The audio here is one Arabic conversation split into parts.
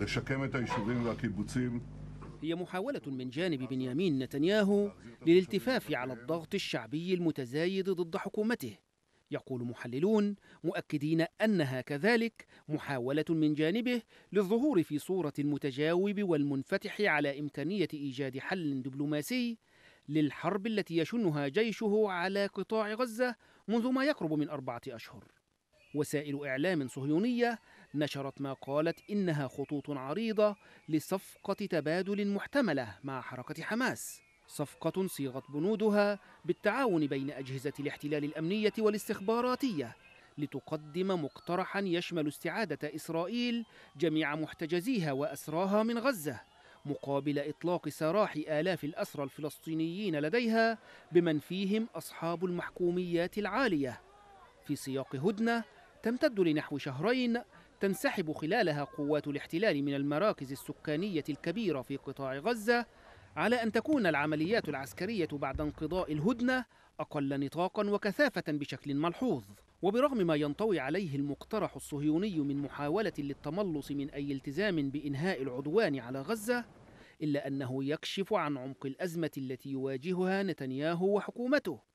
לשקם את היישובים והקיבוצים. هي محاولة من جانب بنيامين نتنياهو للالتفاف على الضغط الشعبي المتزايد ضد حكومته يقول محللون مؤكدين انها كذلك محاوله من جانبه للظهور في صوره المتجاوب والمنفتح على امكانيه ايجاد حل دبلوماسي للحرب التي يشنها جيشه على قطاع غزه منذ ما يقرب من اربعه اشهر وسائل إعلام صهيونية نشرت ما قالت إنها خطوط عريضة لصفقة تبادل محتملة مع حركة حماس صفقة صيغت بنودها بالتعاون بين أجهزة الاحتلال الأمنية والاستخباراتية لتقدم مقترحا يشمل استعادة إسرائيل جميع محتجزيها وأسراها من غزة مقابل إطلاق سراح آلاف الأسرى الفلسطينيين لديها بمن فيهم أصحاب المحكوميات العالية في سياق هدنة تمتد لنحو شهرين تنسحب خلالها قوات الاحتلال من المراكز السكانية الكبيرة في قطاع غزة على أن تكون العمليات العسكرية بعد انقضاء الهدنة أقل نطاقا وكثافة بشكل ملحوظ وبرغم ما ينطوي عليه المقترح الصهيوني من محاولة للتملص من أي التزام بإنهاء العدوان على غزة إلا أنه يكشف عن عمق الأزمة التي يواجهها نتنياهو وحكومته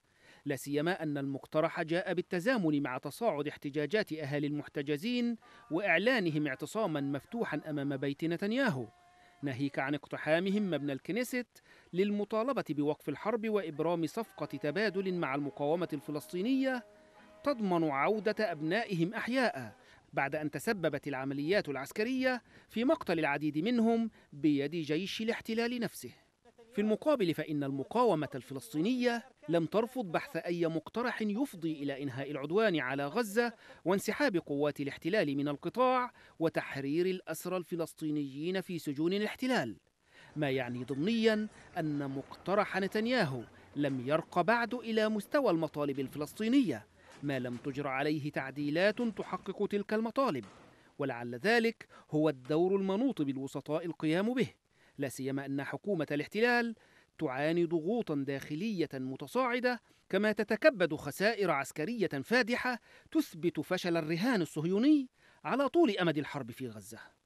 لا سيما أن المقترح جاء بالتزامن مع تصاعد احتجاجات أهالي المحتجزين وإعلانهم اعتصاما مفتوحا أمام بيت نتنياهو ناهيك عن اقتحامهم مبنى الكنيست للمطالبة بوقف الحرب وإبرام صفقة تبادل مع المقاومة الفلسطينية تضمن عودة أبنائهم أحياء بعد أن تسببت العمليات العسكرية في مقتل العديد منهم بيد جيش الاحتلال نفسه في المقابل فإن المقاومة الفلسطينية لم ترفض بحث أي مقترح يفضي إلى إنهاء العدوان على غزة وانسحاب قوات الاحتلال من القطاع وتحرير الأسرى الفلسطينيين في سجون الاحتلال ما يعني ضمنيا أن مقترح نتنياهو لم يرق بعد إلى مستوى المطالب الفلسطينية ما لم تجر عليه تعديلات تحقق تلك المطالب ولعل ذلك هو الدور المنوط بالوسطاء القيام به لا سيما أن حكومة الاحتلال تعاني ضغوطا داخلية متصاعدة كما تتكبد خسائر عسكرية فادحة تثبت فشل الرهان الصهيوني على طول أمد الحرب في غزة